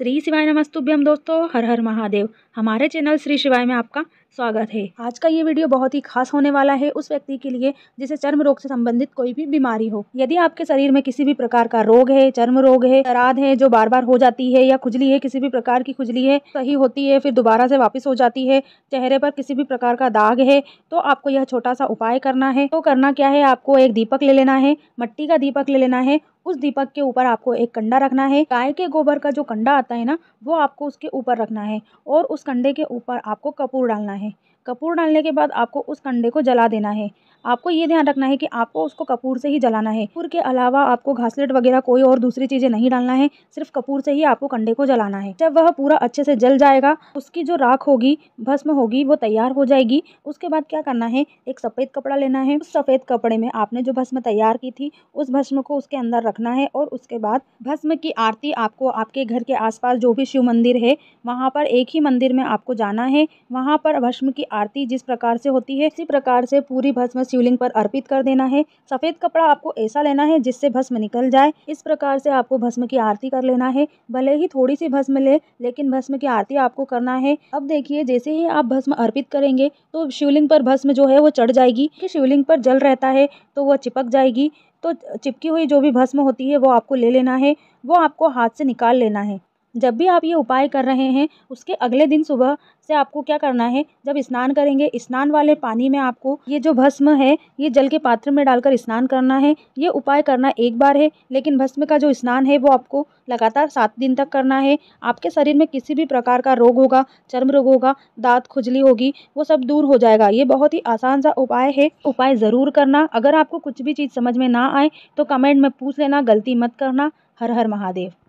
श्री शिवाय नमस्तुभ्यम दोस्तों हर हर महादेव हमारे चैनल श्री शिवाय में आपका स्वागत है आज का ये वीडियो बहुत ही खास होने वाला है उस व्यक्ति के लिए जिसे चर्म रोग से संबंधित कोई भी बीमारी हो यदि आपके शरीर में किसी भी प्रकार का रोग है चर्म रोग है दराद है जो बार बार हो जाती है या खुजली है किसी भी प्रकार की खुजली है सही होती है फिर दोबारा से वापस हो जाती है चेहरे पर किसी भी प्रकार का दाग है तो आपको यह छोटा सा उपाय करना है तो करना क्या है आपको एक दीपक ले लेना है मट्टी का दीपक ले लेना है उस दीपक के ऊपर आपको एक कंडा रखना है गाय के गोबर का जो कंडा आता है ना वो आपको उसके ऊपर रखना है और उस कंडे के ऊपर आपको कपूर डालना है है कपूर डालने के बाद आपको उस कंडे को जला देना है आपको ये ध्यान रखना है कि आपको उसको कपूर से ही जलाना है कपूर के अलावा आपको घासलेट वगैरह कोई और दूसरी चीज़ें नहीं डालना है सिर्फ कपूर से ही आपको कंडे को जलाना है जब वह पूरा अच्छे से जल जाएगा उसकी जो राख होगी भस्म होगी वो तैयार हो जाएगी उसके बाद क्या करना है एक सफ़ेद कपड़ा लेना है उस सफ़ेद कपड़े में आपने जो भस्म तैयार की थी उस भस्म को उसके अंदर रखना है और उसके बाद भस्म की आरती आपको आपके घर के आसपास जो भी शिव मंदिर है वहाँ पर एक ही मंदिर में आपको जाना है वहाँ पर भस्म की आरती जिस प्रकार से होती है इसी प्रकार से पूरी भस्म शिवलिंग पर अर्पित कर देना है सफ़ेद कपड़ा आपको ऐसा लेना है जिससे भस्म निकल जाए इस प्रकार से आपको भस्म की आरती कर लेना है भले ही थोड़ी सी भस्म ले लेकिन भस्म की आरती आपको करना है अब देखिए जैसे ही आप भस्म अर्पित करेंगे तो शिवलिंग पर भस्म जो है वो चढ़ जाएगी कि शिवलिंग पर जल रहता है तो वह चिपक जाएगी तो चिपकी हुई जो भी भस्म होती है वो आपको ले लेना है वो आपको हाथ से निकाल लेना है जब भी आप ये उपाय कर रहे हैं उसके अगले दिन सुबह से आपको क्या करना है जब स्नान करेंगे स्नान वाले पानी में आपको ये जो भस्म है ये जल के पात्र में डालकर स्नान करना है ये उपाय करना एक बार है लेकिन भस्म का जो स्नान है वो आपको लगातार सात दिन तक करना है आपके शरीर में किसी भी प्रकार का रोग होगा चर्म रोग होगा दांत खुजली होगी वो सब दूर हो जाएगा ये बहुत ही आसान सा उपाय है उपाय ज़रूर करना अगर आपको कुछ भी चीज़ समझ में ना आए तो कमेंट में पूछ लेना गलती मत करना हर हर महादेव